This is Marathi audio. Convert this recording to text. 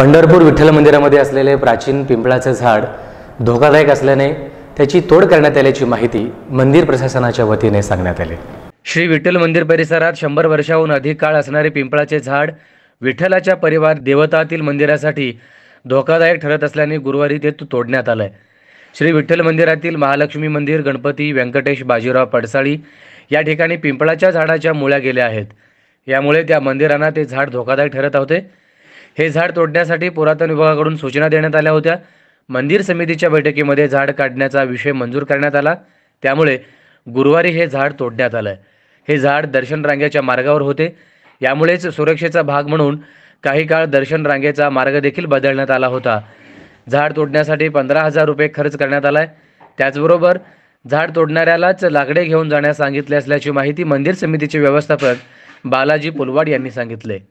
पंढरपूर विठ्ठल मंदिरामध्ये असलेले प्राचीन पिंपळाचं झाड धोकादायक असल्याने त्याची तोड करण्यात आल्याची माहिती मंदिर प्रशासनाच्या वतीने सांगण्यात आली श्री विठ्ठल मंदिर परिसरात शंभर वर्षाहून अधिक काळ असणारे पिंपळाचे झाड विठ्ठलाच्या परिवार देवतातील मंदिरासाठी धोकादायक ठरत असल्याने गुरुवारी ते तोडण्यात आलंय श्री विठ्ठल मंदिरातील महालक्ष्मी मंदिर गणपती व्यंकटेश बाजीराव पडसाळी या ठिकाणी पिंपळाच्या झाडाच्या मुळ्या गेल्या आहेत यामुळे त्या मंदिरांना ते झाड धोकादायक ठरत होते हे झाड तोडण्यासाठी पुरातन विभागाकडून सूचना देण्यात आल्या होत्या मंदिर समितीच्या बैठकीमध्ये झाड काढण्याचा विषय मंजूर करण्यात आला त्यामुळे गुरुवारी हे झाड तोडण्यात आलं हे झाड दर्शन रांगेच्या मार्गावर होते यामुळेच सुरक्षेचा भाग म्हणून काही काळ दर्शन रांगेचा मार्ग देखील बदलण्यात आला होता झाड तोडण्यासाठी पंधरा हजार रुपये खर्च करण्यात आलाय त्याचबरोबर झाड तोडणाऱ्यालाच लाकडे घेऊन जाण्यास सांगितले असल्याची माहिती मंदिर समितीचे व्यवस्थापक बालाजी पुलवाड यांनी सांगितले